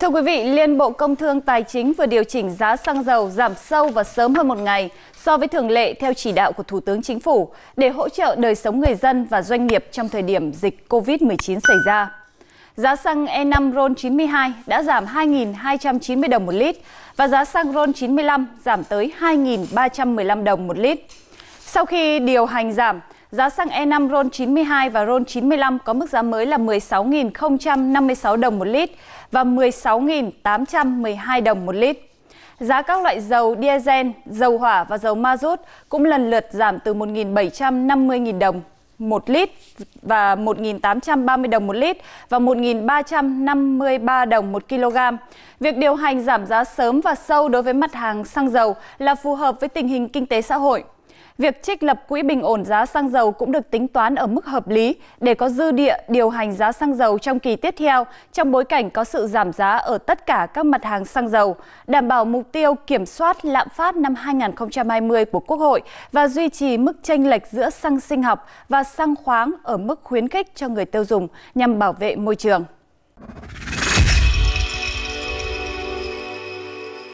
Thưa quý vị, Liên Bộ Công Thương Tài chính vừa điều chỉnh giá xăng dầu giảm sâu và sớm hơn một ngày so với thường lệ theo chỉ đạo của Thủ tướng Chính phủ để hỗ trợ đời sống người dân và doanh nghiệp trong thời điểm dịch COVID-19 xảy ra. Giá xăng E5 RON92 đã giảm 2.290 đồng một lít và giá xăng RON95 giảm tới 2.315 đồng một lít. Sau khi điều hành giảm, giá xăng E5 RON92 và RON95 có mức giá mới là 16.056 đồng một lít và 16.812 đồng một lít. Giá các loại dầu diesel, dầu hỏa và dầu ma rút cũng lần lượt giảm từ 1.750.000 đồng một lít và 1.830 đồng một lít và 1.353 đồng một kg. Việc điều hành giảm giá sớm và sâu đối với mặt hàng xăng dầu là phù hợp với tình hình kinh tế xã hội. Việc trích lập quỹ bình ổn giá xăng dầu cũng được tính toán ở mức hợp lý để có dư địa điều hành giá xăng dầu trong kỳ tiếp theo trong bối cảnh có sự giảm giá ở tất cả các mặt hàng xăng dầu, đảm bảo mục tiêu kiểm soát lạm phát năm 2020 của Quốc hội và duy trì mức chênh lệch giữa xăng sinh học và xăng khoáng ở mức khuyến khích cho người tiêu dùng nhằm bảo vệ môi trường.